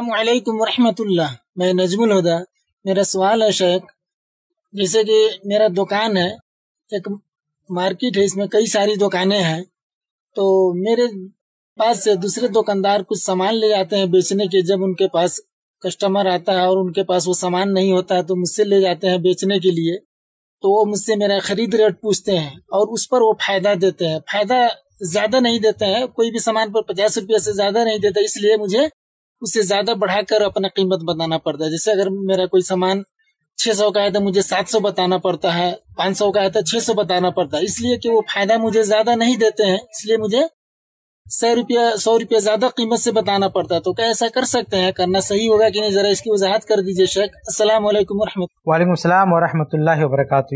अलैकुम वरहमतुल्लाह मैं नजमुल हुदा मेरा सवाल है शेख जैसे कि मेरा दुकान है एक मार्केट है इसमें कई सारी दुकानें हैं तो मेरे पास से दूसरे दुकानदार कुछ सामान ले जाते हैं बेचने के जब उनके पास कस्टमर आता है और उनके पास वो सामान नहीं होता है तो मुझसे ले जाते हैं बेचने के लिए तो वो मुझसे मेरा खरीद रेट पूछते हैं और उस पर वो फायदा देते हैं फायदा ज्यादा नहीं देते हैं कोई भी सामान पर पचास रुपये से ज्यादा नहीं देता इसलिए मुझे उसे ज्यादा बढ़ाकर अपना कीमत बताना पड़ता है जैसे अगर मेरा कोई सामान 600 का है तो मुझे 700 बताना पड़ता है 500 का है तो 600 बताना पड़ता है इसलिए कि वो फायदा मुझे ज्यादा नहीं देते हैं इसलिए मुझे सौ रुपया सौ रुपया ज्यादा कीमत से बताना पड़ता है तो क्या ऐसा कर सकते हैं करना सही होगा कि नहीं जरा इसकी वजाहत कर दीजिए शेख असल वालेकुम वरहमतुल्ला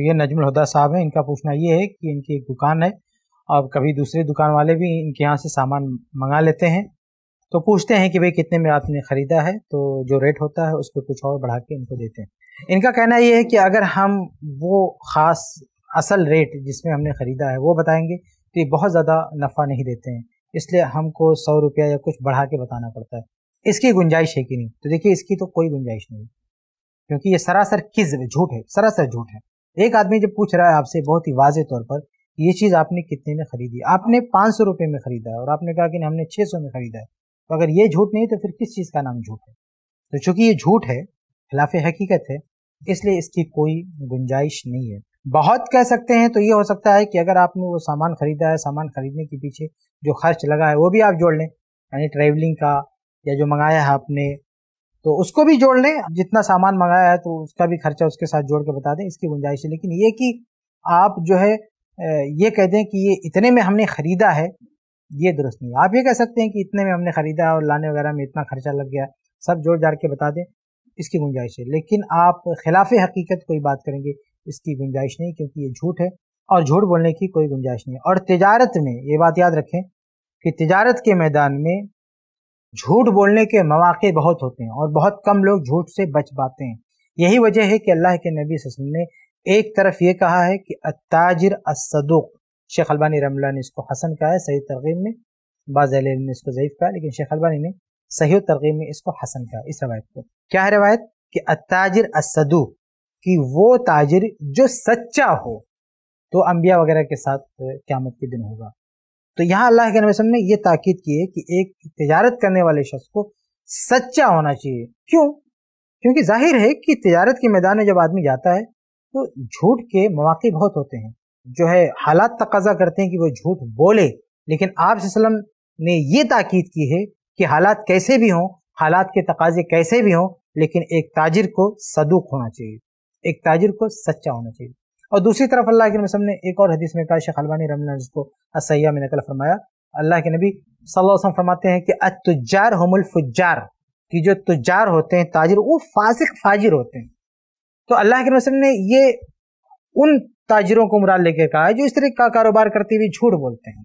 ये नजमुल हदा साहब है इनका पूछना ये है कि इनकी एक दुकान है और कभी दूसरे दुकान वाले भी इनके यहाँ से सामान मंगा लेते हैं तो पूछते हैं कि भाई कितने में आपने ख़रीदा है तो जो रेट होता है उस पर कुछ और बढ़ा के इनको देते हैं इनका कहना ये है कि अगर हम वो ख़ास असल रेट जिसमें हमने ख़रीदा है वो बताएंगे तो ये बहुत ज़्यादा नफ़ा नहीं देते हैं इसलिए हमको सौ रुपया या कुछ बढ़ा के बताना पड़ता है इसकी गुंजाइश है कि नहीं तो देखिए इसकी तो कोई गुंजाइश नहीं क्योंकि ये सरासर किज झूठ है सरासर झूठ है एक आदमी जब पूछ रहा है आपसे बहुत ही वाज तौर पर ये चीज़ आपने कितने में ख़रीदी आपने पाँच सौ रुपये में ख़रीदा है और आपने कहा कि हमने छः सौ में ख़रीदा है तो अगर ये झूठ नहीं तो फिर किस चीज़ का नाम झूठ है तो चूंकि ये झूठ है खिलाफ हकीकत है इसलिए इसकी कोई गुंजाइश नहीं है बहुत कह सकते हैं तो ये हो सकता है कि अगर आपने वो सामान खरीदा है सामान खरीदने के पीछे जो खर्च लगा है वो भी आप जोड़ लें यानी ट्रैवलिंग का या जो मंगाया है आपने तो उसको भी जोड़ लें जितना सामान मंगाया है तो उसका भी खर्चा उसके साथ जोड़ के बता दें इसकी गुंजाइश है लेकिन ये कि आप जो है ये कह दें कि ये इतने में हमने ख़रीदा है ये दुरुस्त नहीं आप ये कह सकते हैं कि इतने में हमने ख़रीदा और लाने वगैरह में इतना खर्चा लग गया सब जोड़ जाड़ के बता दें इसकी गुंजाइश है लेकिन आप खिलाफ हकीकत कोई बात करेंगे इसकी गुंजाइश नहीं क्योंकि ये झूठ है और झूठ बोलने की कोई गुंजाइश नहीं और तजारत में ये बात याद रखें कि तजारत के मैदान में झूठ बोलने के मौाक़े बहुत होते हैं और बहुत कम लोग झूठ से बच पाते हैं यही वजह है कि अल्लाह के नबी वसम ने एक तरफ ये कहा है कि अताजर असदुक शेख अलबानी रमला ने इसको हसन कहा है सही तरगीब में बाज़ ने इसको ज़यीफ़ कहा लेकिन शेख अलबानी ने सही तरगीब में इसको हसन कहा इस रवायत को क्या है रवायत कि अताजर असदू कि वो ताजर जो सच्चा हो तो अम्बिया वगैरह के साथ क्यामत के दिन होगा तो यहाँ अल्लाह के नबी ने यह ताकीद की है कि एक तजारत करने वाले शख्स को सच्चा होना चाहिए क्यों क्योंकि जाहिर है कि तजारत के मैदान में जब आदमी जाता है तो झूठ के मौाक़े बहुत होते हैं जो है हालात तकाजा करते हैं कि वो झूठ बोले लेकिन आप ने ये ताकीद की है कि हालात कैसे भी हों हालात के तकाजे कैसे भी हों लेकिन एक ताजिर को सदूक होना चाहिए एक ताजिर को सच्चा होना चाहिए और दूसरी तरफ अल्लाह के नबी ने एक और हदीस में कहा शेख अलबानी रमन को असैया में नकल फरमाया अल्लाह के नबी सल्लम फरमाते हैं कि अतुजार हमल फुजार जो तुजार होते हैं ताजिर वो फासिक फाजिर होते हैं तो अल्लाह के नबी ने ये उन ताजरों को मुराद लेकर कहा है जो इस तरह का कारोबार करते हुए झूठ बोलते हैं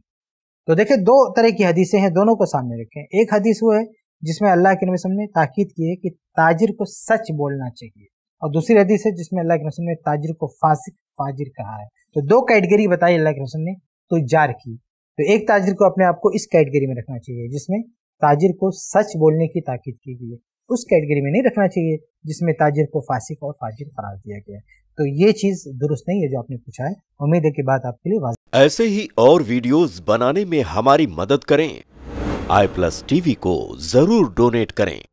तो देखिए दो तरह की हदीसें हैं दोनों को सामने रखें एक हदीस वो है जिसमें अल्लाह के नबी ने ताकीद की है कि ताजिर को सच बोलना चाहिए और दूसरी हदीस है जिसमें अल्लाह के नबी ने ताजिर को फासिक फाजिर कहा है तो दो कैटेगरी बताई अल्लाह के नबी ने तो जार की तो एक ताजिर को अपने आप को इस कैटेगरी में रखना चाहिए जिसमें ताजिर को सच बोलने की ताकीद की गई है उस कैटेगरी में नहीं रखना चाहिए जिसमें ताजिर को फासिक और फाजिर करार दिया गया है तो ये चीज दुरुस्त नहीं है जो आपने पूछा है उम्मीद है की बात आपके लिए ऐसे ही और वीडियोस बनाने में हमारी मदद करें आई प्लस टीवी को जरूर डोनेट करें